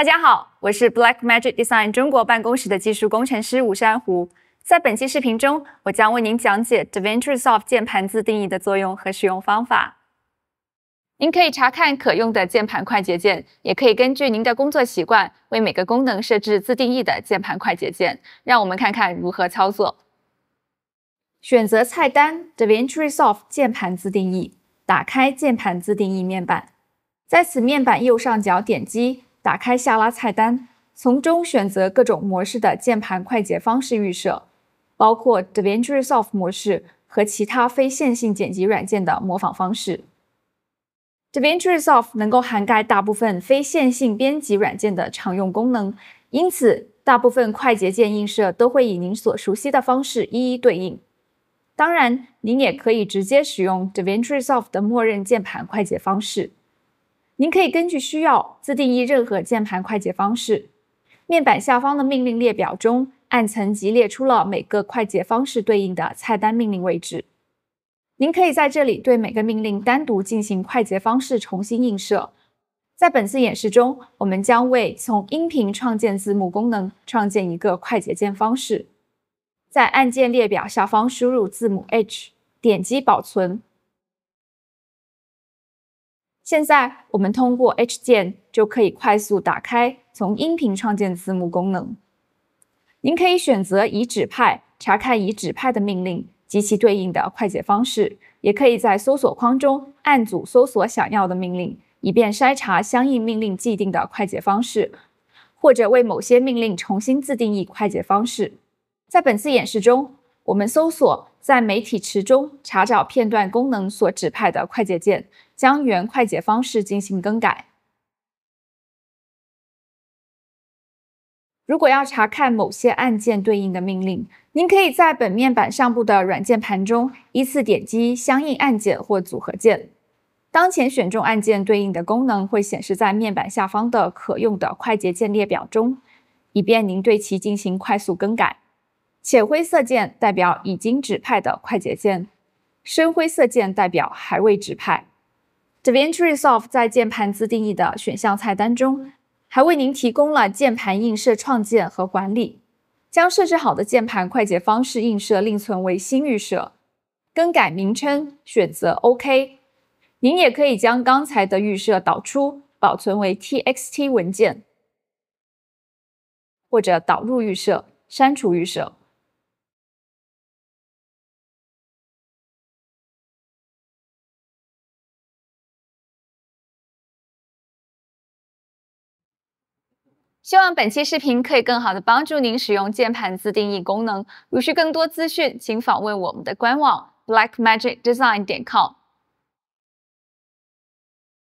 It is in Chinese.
大家好，我是 Blackmagic Design 中国办公室的技术工程师吴珊瑚。在本期视频中，我将为您讲解 DaVinci Resolve 键盘自定义的作用和使用方法。您可以查看可用的键盘快捷键，也可以根据您的工作习惯为每个功能设置自定义的键盘快捷键。让我们看看如何操作。选择菜单 DaVinci Resolve 键盘自定义，打开键盘自定义面板。在此面板右上角点击。打开下拉菜单，从中选择各种模式的键盘快捷方式预设，包括 DaVinci Resolve 模式和其他非线性剪辑软件的模仿方式。DaVinci Resolve 能够涵盖大部分非线性编辑软件的常用功能，因此大部分快捷键映射都会以您所熟悉的方式一一对应。当然，您也可以直接使用 DaVinci Resolve 的默认键盘快捷方式。您可以根据需要自定义任何键盘快捷方式。面板下方的命令列表中，按层级列出了每个快捷方式对应的菜单命令位置。您可以在这里对每个命令单独进行快捷方式重新映射。在本次演示中，我们将为从音频创建字幕功能创建一个快捷键方式。在按键列表下方输入字母 H，点击保存。现在，我们通过 H 键就可以快速打开从音频创建字幕功能。您可以选择已指派、查看已指派的命令及其对应的快捷方式，也可以在搜索框中按组搜索想要的命令，以便筛查相应命令既定的快捷方式，或者为某些命令重新自定义快捷方式。在本次演示中。我们搜索在媒体池中查找片段功能所指派的快捷键，将原快捷方式进行更改。如果要查看某些按键对应的命令，您可以在本面板上部的软键盘中依次点击相应按键或组合键，当前选中按键对应的功能会显示在面板下方的可用的快捷键列表中，以便您对其进行快速更改。浅灰色键代表已经指派的快捷键，深灰色键代表还未指派。Devintry Resolve 在键盘自定义的选项菜单中，还为您提供了键盘映射创建和管理。将设置好的键盘快捷方式映射另存为新预设，更改名称，选择 OK。您也可以将刚才的预设导出保存为 TXT 文件，或者导入预设，删除预设。希望本期视频可以更好的帮助您使用键盘自定义功能。如需更多资讯，请访问我们的官网 blackmagicdesign.com。